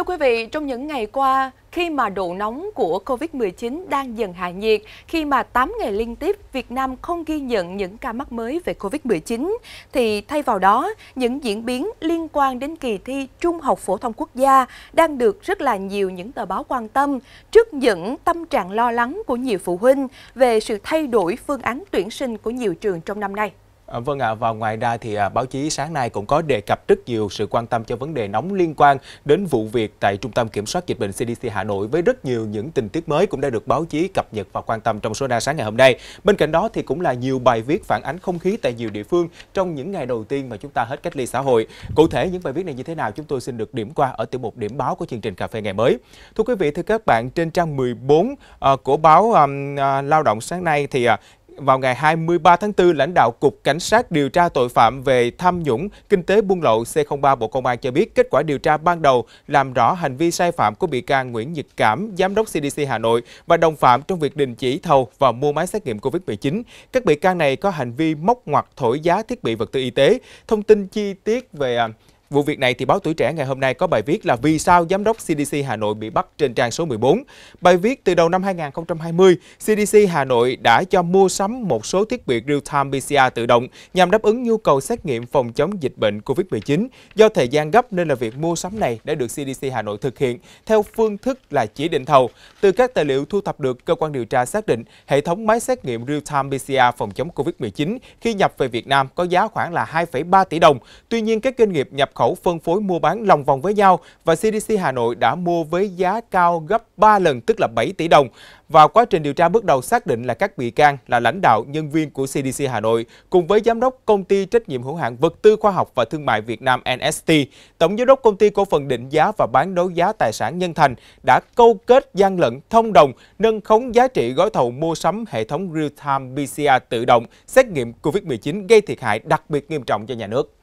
Thưa quý vị, trong những ngày qua, khi mà độ nóng của COVID-19 đang dần hạ nhiệt, khi mà 8 ngày liên tiếp Việt Nam không ghi nhận những ca mắc mới về COVID-19, thì thay vào đó, những diễn biến liên quan đến kỳ thi Trung học Phổ thông Quốc gia đang được rất là nhiều những tờ báo quan tâm trước những tâm trạng lo lắng của nhiều phụ huynh về sự thay đổi phương án tuyển sinh của nhiều trường trong năm nay. À, vâng ạ, à, và ngoài ra thì à, báo chí sáng nay cũng có đề cập rất nhiều sự quan tâm cho vấn đề nóng liên quan đến vụ việc tại Trung tâm Kiểm soát Dịch bệnh CDC Hà Nội với rất nhiều những tình tiết mới cũng đã được báo chí cập nhật và quan tâm trong số đa sáng ngày hôm nay. Bên cạnh đó thì cũng là nhiều bài viết phản ánh không khí tại nhiều địa phương trong những ngày đầu tiên mà chúng ta hết cách ly xã hội. Cụ thể những bài viết này như thế nào chúng tôi xin được điểm qua ở tiểu mục điểm báo của chương trình Cà phê ngày mới. Thưa quý vị, thưa các bạn, trên trang 14 à, của báo à, à, Lao động sáng nay thì à, vào ngày 23 tháng 4, lãnh đạo Cục Cảnh sát điều tra tội phạm về tham nhũng, kinh tế buôn lậu C03 Bộ Công an cho biết kết quả điều tra ban đầu làm rõ hành vi sai phạm của bị can Nguyễn Nhật Cảm, Giám đốc CDC Hà Nội và đồng phạm trong việc đình chỉ thầu và mua máy xét nghiệm COVID-19. Các bị can này có hành vi móc ngoặt thổi giá thiết bị vật tư y tế. Thông tin chi tiết về à, Vụ việc này thì báo Tuổi Trẻ ngày hôm nay có bài viết là vì sao giám đốc CDC Hà Nội bị bắt trên trang số 14. Bài viết từ đầu năm 2020, CDC Hà Nội đã cho mua sắm một số thiết bị real-time PCR tự động nhằm đáp ứng nhu cầu xét nghiệm phòng chống dịch bệnh COVID-19. Do thời gian gấp nên là việc mua sắm này đã được CDC Hà Nội thực hiện theo phương thức là chỉ định thầu. Từ các tài liệu thu thập được, cơ quan điều tra xác định hệ thống máy xét nghiệm real-time PCR phòng chống COVID-19 khi nhập về Việt Nam có giá khoảng là 2,3 tỷ đồng. Tuy nhiên, các doanh nghiệp nhập khẩu phân phối mua bán lòng vòng với nhau và CDC Hà Nội đã mua với giá cao gấp 3 lần tức là 7 tỷ đồng. Và quá trình điều tra bước đầu xác định là các bị can là lãnh đạo nhân viên của CDC Hà Nội cùng với giám đốc công ty trách nhiệm hữu hạn vật tư khoa học và thương mại Việt Nam NST, tổng giám đốc công ty cổ phần định giá và bán đấu giá tài sản Nhân Thành đã câu kết gian lận thông đồng nâng khống giá trị gói thầu mua sắm hệ thống real-time PCR tự động xét nghiệm COVID-19 gây thiệt hại đặc biệt nghiêm trọng cho nhà nước.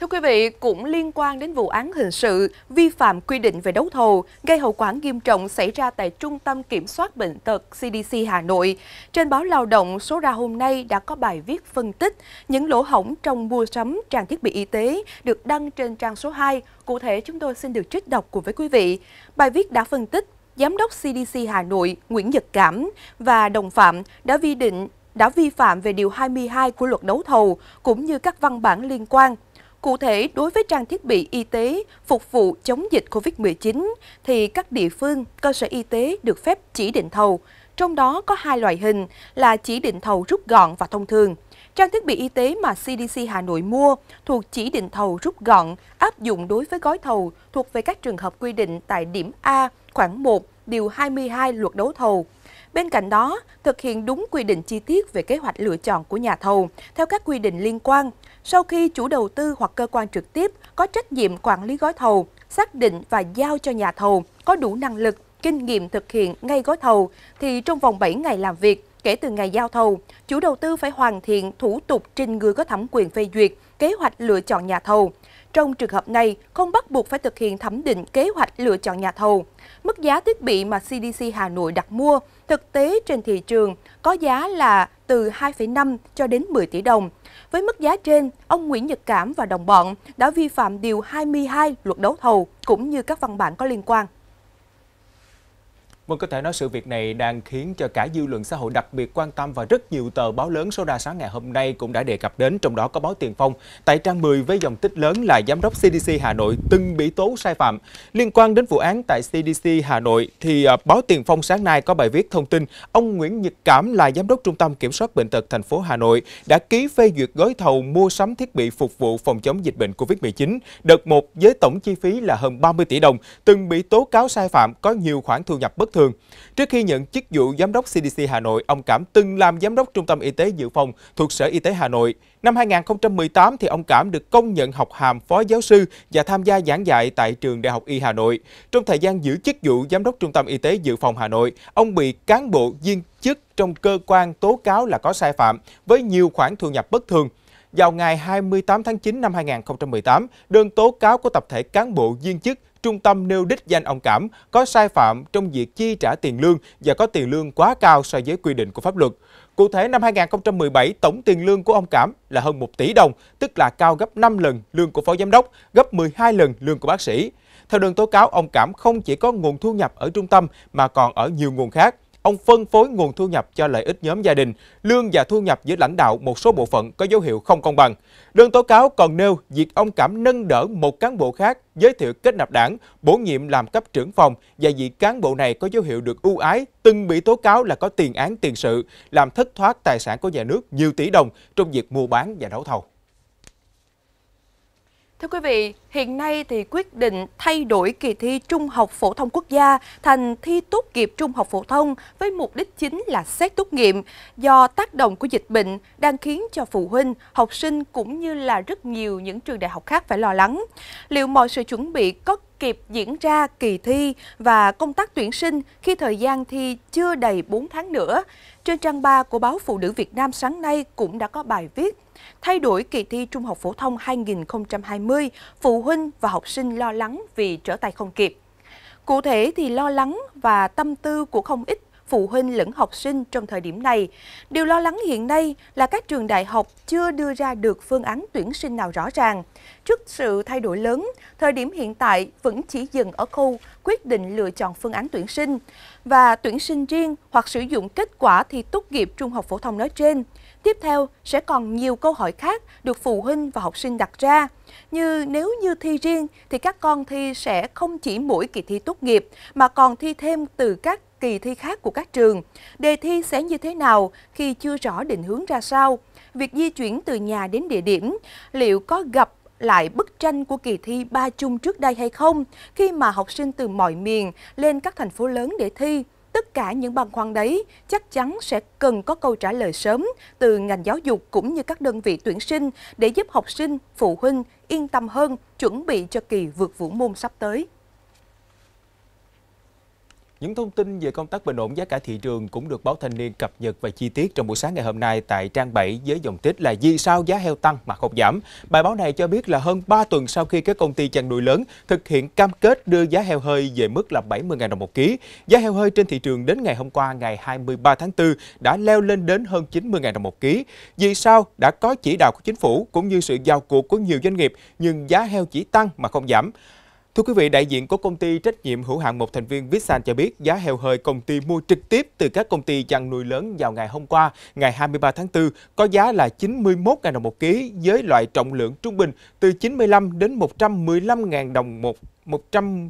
Thưa quý vị, cũng liên quan đến vụ án hình sự vi phạm quy định về đấu thầu gây hậu quả nghiêm trọng xảy ra tại Trung tâm Kiểm soát Bệnh tật CDC Hà Nội. Trên báo Lao động số ra hôm nay đã có bài viết phân tích những lỗ hổng trong mua sắm trang thiết bị y tế được đăng trên trang số 2. Cụ thể, chúng tôi xin được trích đọc cùng với quý vị. Bài viết đã phân tích Giám đốc CDC Hà Nội Nguyễn Nhật Cảm và đồng phạm đã vi định đã vi phạm về Điều 22 của luật đấu thầu, cũng như các văn bản liên quan Cụ thể, đối với trang thiết bị y tế phục vụ chống dịch COVID-19 thì các địa phương, cơ sở y tế được phép chỉ định thầu. Trong đó có hai loại hình là chỉ định thầu rút gọn và thông thường. Trang thiết bị y tế mà CDC Hà Nội mua thuộc chỉ định thầu rút gọn áp dụng đối với gói thầu thuộc về các trường hợp quy định tại điểm A khoảng 1 điều 22 luật đấu thầu Bên cạnh đó, thực hiện đúng quy định chi tiết về kế hoạch lựa chọn của nhà thầu theo các quy định liên quan. Sau khi chủ đầu tư hoặc cơ quan trực tiếp có trách nhiệm quản lý gói thầu, xác định và giao cho nhà thầu có đủ năng lực, kinh nghiệm thực hiện ngay gói thầu thì trong vòng 7 ngày làm việc, kể từ ngày giao thầu, chủ đầu tư phải hoàn thiện thủ tục trình người có thẩm quyền phê duyệt, kế hoạch lựa chọn nhà thầu. Trong trường hợp này, không bắt buộc phải thực hiện thẩm định kế hoạch lựa chọn nhà thầu. Mức giá thiết bị mà CDC Hà Nội đặt mua thực tế trên thị trường có giá là từ 2,5 cho đến 10 tỷ đồng. Với mức giá trên, ông Nguyễn Nhật Cảm và đồng bọn đã vi phạm Điều 22 luật đấu thầu cũng như các văn bản có liên quan. Vâng, có thể nói sự việc này đang khiến cho cả dư luận xã hội đặc biệt quan tâm và rất nhiều tờ báo lớn số đa sáng ngày hôm nay cũng đã đề cập đến, trong đó có báo Tiền Phong. Tại trang 10 với dòng tích lớn là Giám đốc CDC Hà Nội từng bị tố sai phạm. Liên quan đến vụ án tại CDC Hà Nội thì à, báo Tiền Phong sáng nay có bài viết thông tin ông Nguyễn Nhật Cảm là Giám đốc Trung tâm Kiểm soát Bệnh tật thành phố Hà Nội đã ký phê duyệt gói thầu mua sắm thiết bị phục vụ phòng chống dịch bệnh COVID-19 đợt 1 với tổng chi phí là hơn 30 tỷ đồng, từng bị tố cáo sai phạm có nhiều khoản thu nhập bất thường. Trước khi nhận chức vụ Giám đốc CDC Hà Nội, ông Cảm từng làm Giám đốc Trung tâm Y tế Dự phòng thuộc Sở Y tế Hà Nội. Năm 2018, thì ông Cảm được công nhận học hàm Phó Giáo sư và tham gia giảng dạy tại Trường Đại học Y Hà Nội. Trong thời gian giữ chức vụ Giám đốc Trung tâm Y tế Dự phòng Hà Nội, ông bị cán bộ viên chức trong cơ quan tố cáo là có sai phạm với nhiều khoản thu nhập bất thường. Vào ngày 28 tháng 9 năm 2018, đơn tố cáo của tập thể cán bộ viên chức trung tâm nêu đích danh ông Cảm có sai phạm trong việc chi trả tiền lương và có tiền lương quá cao so với quy định của pháp luật. Cụ thể, năm 2017, tổng tiền lương của ông Cảm là hơn 1 tỷ đồng, tức là cao gấp 5 lần lương của phó giám đốc, gấp 12 lần lương của bác sĩ. Theo đơn tố cáo, ông Cảm không chỉ có nguồn thu nhập ở trung tâm mà còn ở nhiều nguồn khác. Ông phân phối nguồn thu nhập cho lợi ích nhóm gia đình, lương và thu nhập giữa lãnh đạo một số bộ phận có dấu hiệu không công bằng. Đơn tố cáo còn nêu việc ông Cảm nâng đỡ một cán bộ khác giới thiệu kết nạp đảng, bổ nhiệm làm cấp trưởng phòng và vị cán bộ này có dấu hiệu được ưu ái, từng bị tố cáo là có tiền án tiền sự, làm thất thoát tài sản của nhà nước nhiều tỷ đồng trong việc mua bán và đấu thầu. Thưa quý vị, hiện nay thì quyết định thay đổi kỳ thi Trung học phổ thông quốc gia thành thi tốt nghiệp Trung học phổ thông với mục đích chính là xét tốt nghiệp do tác động của dịch bệnh đang khiến cho phụ huynh, học sinh cũng như là rất nhiều những trường đại học khác phải lo lắng. Liệu mọi sự chuẩn bị có kịp diễn ra kỳ thi và công tác tuyển sinh khi thời gian thi chưa đầy 4 tháng nữa. Trên trang 3 của báo Phụ nữ Việt Nam sáng nay cũng đã có bài viết Thay đổi kỳ thi Trung học phổ thông 2020, phụ huynh và học sinh lo lắng vì trở tay không kịp. Cụ thể thì lo lắng và tâm tư của không ít phụ huynh lẫn học sinh trong thời điểm này. Điều lo lắng hiện nay là các trường đại học chưa đưa ra được phương án tuyển sinh nào rõ ràng. Trước sự thay đổi lớn, thời điểm hiện tại vẫn chỉ dừng ở khâu quyết định lựa chọn phương án tuyển sinh và tuyển sinh riêng hoặc sử dụng kết quả thi tốt nghiệp trung học phổ thông nói trên. Tiếp theo sẽ còn nhiều câu hỏi khác được phụ huynh và học sinh đặt ra, như nếu như thi riêng thì các con thi sẽ không chỉ mỗi kỳ thi tốt nghiệp mà còn thi thêm từ các kỳ thi khác của các trường. Đề thi sẽ như thế nào khi chưa rõ định hướng ra sao? Việc di chuyển từ nhà đến địa điểm liệu có gặp lại bức tranh của kỳ thi ba chung trước đây hay không khi mà học sinh từ mọi miền lên các thành phố lớn để thi? Tất cả những băn khoăn đấy chắc chắn sẽ cần có câu trả lời sớm từ ngành giáo dục cũng như các đơn vị tuyển sinh để giúp học sinh, phụ huynh yên tâm hơn chuẩn bị cho kỳ vượt vũ môn sắp tới. Những thông tin về công tác bình ổn giá cả thị trường cũng được báo Thanh niên cập nhật và chi tiết trong buổi sáng ngày hôm nay tại trang 7 với dòng tít là vì sao giá heo tăng mà không giảm. Bài báo này cho biết là hơn 3 tuần sau khi các công ty chăn nuôi lớn thực hiện cam kết đưa giá heo hơi về mức là 70.000 đồng một ký, giá heo hơi trên thị trường đến ngày hôm qua ngày 23 tháng 4 đã leo lên đến hơn 90.000 đồng một ký. Vì sao đã có chỉ đạo của chính phủ cũng như sự giao cuộc của nhiều doanh nghiệp nhưng giá heo chỉ tăng mà không giảm. Thưa quý vị, đại diện của công ty trách nhiệm hữu hạn một thành viên Vitsan cho biết giá heo hơi công ty mua trực tiếp từ các công ty chăn nuôi lớn vào ngày hôm qua, ngày 23 tháng 4, có giá là 91.000 đồng một ký với loại trọng lượng trung bình từ 95 đến 115.000 đồng một 100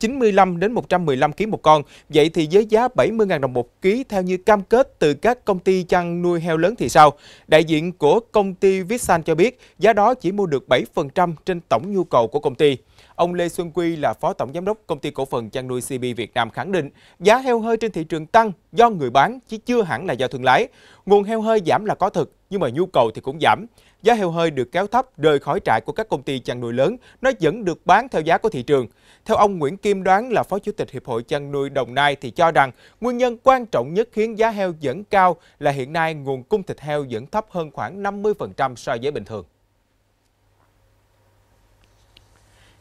95 đến 115 kg một con. Vậy thì với giá 70.000 đồng một ký theo như cam kết từ các công ty chăn nuôi heo lớn thì sao? Đại diện của công ty Vitsan cho biết giá đó chỉ mua được 7% trên tổng nhu cầu của công ty. Ông Lê Xuân Quy là Phó Tổng Giám đốc Công ty Cổ phần Chăn nuôi CB Việt Nam khẳng định giá heo hơi trên thị trường tăng do người bán chứ chưa hẳn là do thương lái. Nguồn heo hơi giảm là có thực nhưng mà nhu cầu thì cũng giảm. Giá heo hơi được kéo thấp rời khỏi trại của các công ty chăn nuôi lớn, nó vẫn được bán theo giá của thị trường. Theo ông Nguyễn Kim Đoán là Phó Chủ tịch Hiệp hội Chăn nuôi Đồng Nai thì cho rằng nguyên nhân quan trọng nhất khiến giá heo vẫn cao là hiện nay nguồn cung thịt heo vẫn thấp hơn khoảng 50% so với bình thường.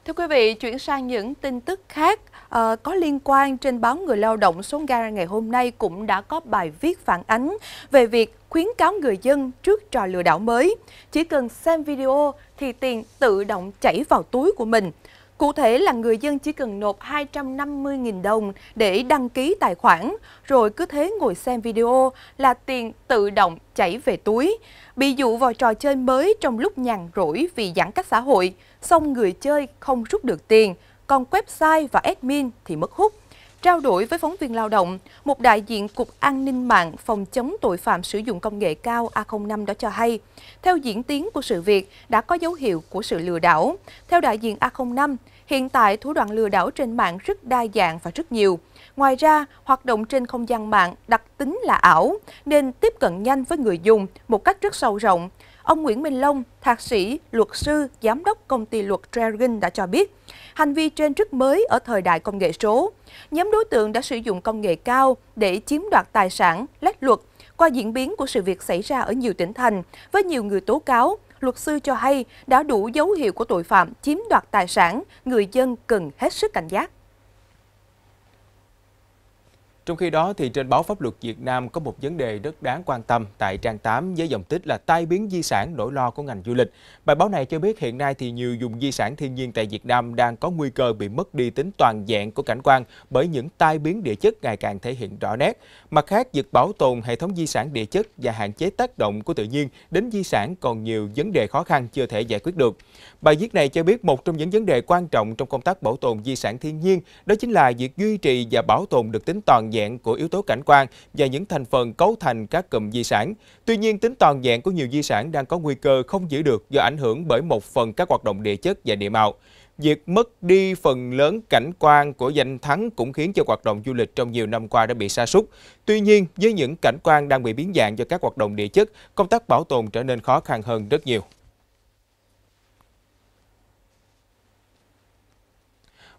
Thưa quý vị, chuyển sang những tin tức khác à, có liên quan trên báo Người Lao động số ga ngày hôm nay cũng đã có bài viết phản ánh về việc khuyến cáo người dân trước trò lừa đảo mới. Chỉ cần xem video thì tiền tự động chảy vào túi của mình. Cụ thể là người dân chỉ cần nộp 250.000 đồng để đăng ký tài khoản, rồi cứ thế ngồi xem video là tiền tự động chảy về túi. Bị dụ vào trò chơi mới trong lúc nhàn rỗi vì giãn cách xã hội, xong người chơi không rút được tiền, còn website và admin thì mất hút. Trao đổi với phóng viên lao động, một đại diện Cục An ninh mạng phòng chống tội phạm sử dụng công nghệ cao A05 đã cho hay, theo diễn tiến của sự việc đã có dấu hiệu của sự lừa đảo. Theo đại diện A05, hiện tại thủ đoạn lừa đảo trên mạng rất đa dạng và rất nhiều. Ngoài ra, hoạt động trên không gian mạng đặc tính là ảo, nên tiếp cận nhanh với người dùng một cách rất sâu rộng. Ông Nguyễn Minh Long, thạc sĩ, luật sư, giám đốc công ty luật Dragon đã cho biết, hành vi trên rất mới ở thời đại công nghệ số. Nhóm đối tượng đã sử dụng công nghệ cao để chiếm đoạt tài sản, lách luật. Qua diễn biến của sự việc xảy ra ở nhiều tỉnh thành, với nhiều người tố cáo, luật sư cho hay đã đủ dấu hiệu của tội phạm chiếm đoạt tài sản, người dân cần hết sức cảnh giác. Trong khi đó, thì trên báo Pháp luật Việt Nam có một vấn đề rất đáng quan tâm tại trang 8 với dòng tích là tai biến di sản nỗi lo của ngành du lịch. Bài báo này cho biết hiện nay thì nhiều dùng di sản thiên nhiên tại Việt Nam đang có nguy cơ bị mất đi tính toàn vẹn của cảnh quan bởi những tai biến địa chất ngày càng thể hiện rõ nét. Mặt khác, việc bảo tồn hệ thống di sản địa chất và hạn chế tác động của tự nhiên đến di sản còn nhiều vấn đề khó khăn chưa thể giải quyết được. Bài viết này cho biết một trong những vấn đề quan trọng trong công tác bảo tồn di sản thiên nhiên đó chính là việc duy trì và bảo tồn được tính toàn dạng của yếu tố cảnh quan và những thành phần cấu thành các cụm di sản. Tuy nhiên, tính toàn dạng của nhiều di sản đang có nguy cơ không giữ được do ảnh hưởng bởi một phần các hoạt động địa chất và địa mạo. Việc mất đi phần lớn cảnh quan của danh thắng cũng khiến cho hoạt động du lịch trong nhiều năm qua đã bị sa sút. Tuy nhiên, với những cảnh quan đang bị biến dạng do các hoạt động địa chất, công tác bảo tồn trở nên khó khăn hơn rất nhiều.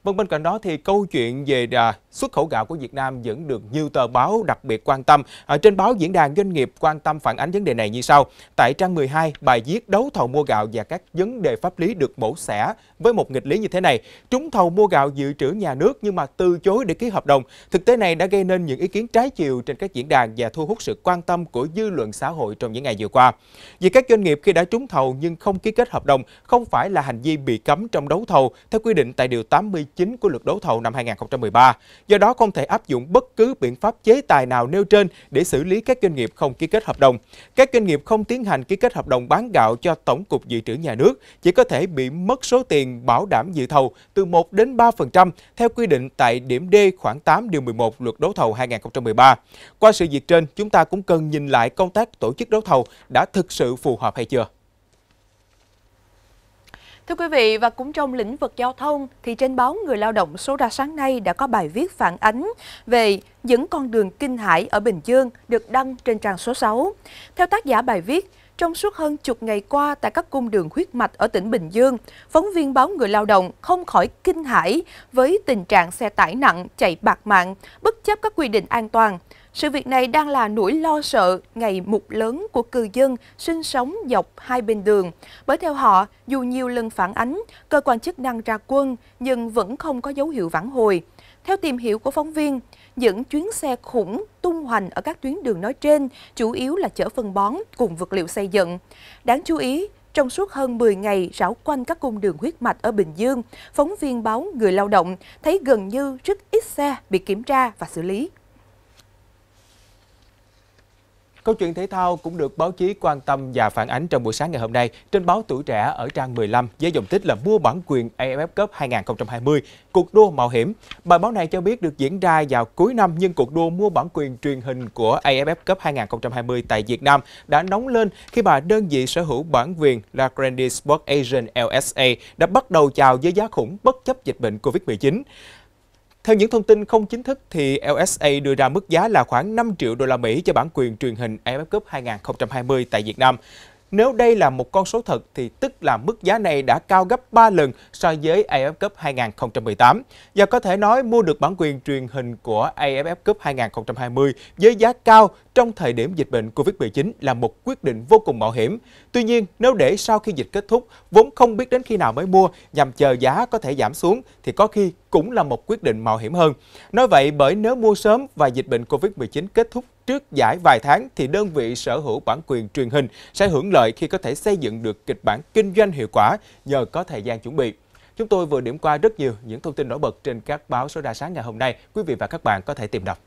Vâng, bên cạnh đó thì câu chuyện về đà xuất khẩu gạo của Việt Nam vẫn được nhiều tờ báo đặc biệt quan tâm. Ở à, trên báo Diễn đàn Doanh nghiệp quan tâm phản ánh vấn đề này như sau. Tại trang 12, bài viết đấu thầu mua gạo và các vấn đề pháp lý được mổ xẻ với một nghịch lý như thế này. Trúng thầu mua gạo dự trữ nhà nước nhưng mà từ chối để ký hợp đồng. Thực tế này đã gây nên những ý kiến trái chiều trên các diễn đàn và thu hút sự quan tâm của dư luận xã hội trong những ngày vừa qua. Vì các doanh nghiệp khi đã trúng thầu nhưng không ký kết hợp đồng không phải là hành vi bị cấm trong đấu thầu theo quy định tại Điều 89 của luật đấu thầu năm 2013 do đó không thể áp dụng bất cứ biện pháp chế tài nào nêu trên để xử lý các doanh nghiệp không ký kết hợp đồng. Các doanh nghiệp không tiến hành ký kết hợp đồng bán gạo cho Tổng cục Dự trữ Nhà nước chỉ có thể bị mất số tiền bảo đảm dự thầu từ 1 đến 3% theo quy định tại điểm D khoảng 8 điều 11 Luật đấu thầu 2013. Qua sự việc trên, chúng ta cũng cần nhìn lại công tác tổ chức đấu thầu đã thực sự phù hợp hay chưa. Thưa quý vị, và cũng trong lĩnh vực giao thông thì trên báo Người Lao động số ra sáng nay đã có bài viết phản ánh về những con đường kinh hải ở Bình Dương được đăng trên trang số 6. Theo tác giả bài viết, trong suốt hơn chục ngày qua tại các cung đường huyết mạch ở tỉnh Bình Dương, phóng viên báo Người Lao động không khỏi kinh hãi với tình trạng xe tải nặng chạy bạc mạng, bất chấp các quy định an toàn. Sự việc này đang là nỗi lo sợ ngày một lớn của cư dân sinh sống dọc hai bên đường. Bởi theo họ, dù nhiều lần phản ánh, cơ quan chức năng ra quân nhưng vẫn không có dấu hiệu vãn hồi. Theo tìm hiểu của phóng viên, những chuyến xe khủng tung hoành ở các tuyến đường nói trên chủ yếu là chở phân bón cùng vật liệu xây dựng. Đáng chú ý, trong suốt hơn 10 ngày rảo quanh các cung đường huyết mạch ở Bình Dương, phóng viên báo Người Lao động thấy gần như rất ít xe bị kiểm tra và xử lý. Câu chuyện thể thao cũng được báo chí quan tâm và phản ánh trong buổi sáng ngày hôm nay trên báo Tuổi Trẻ ở trang 15 với dòng tích là mua bản quyền AFF Cup 2020, cuộc đua mạo hiểm. Bài báo này cho biết được diễn ra vào cuối năm nhưng cuộc đua mua bản quyền truyền hình của AFF Cup 2020 tại Việt Nam đã nóng lên khi bà đơn vị sở hữu bản quyền là Grandi Sport Asian LSA đã bắt đầu chào với giá khủng bất chấp dịch bệnh COVID-19. Theo những thông tin không chính thức thì LSA đưa ra mức giá là khoảng 5 triệu đô la Mỹ cho bản quyền truyền hình AFF Cup 2020 tại Việt Nam. Nếu đây là một con số thật thì tức là mức giá này đã cao gấp 3 lần so với AFF Cup 2018 và có thể nói mua được bản quyền truyền hình của AFF Cup 2020 với giá cao trong thời điểm dịch bệnh Covid-19 là một quyết định vô cùng mạo hiểm. Tuy nhiên, nếu để sau khi dịch kết thúc, vốn không biết đến khi nào mới mua nhằm chờ giá có thể giảm xuống thì có khi cũng là một quyết định mạo hiểm hơn. Nói vậy bởi nếu mua sớm và dịch bệnh Covid-19 kết thúc trước giải vài tháng thì đơn vị sở hữu bản quyền truyền hình sẽ hưởng lợi khi có thể xây dựng được kịch bản kinh doanh hiệu quả nhờ có thời gian chuẩn bị. Chúng tôi vừa điểm qua rất nhiều những thông tin nổi bật trên các báo số ra sáng ngày hôm nay. Quý vị và các bạn có thể tìm đọc.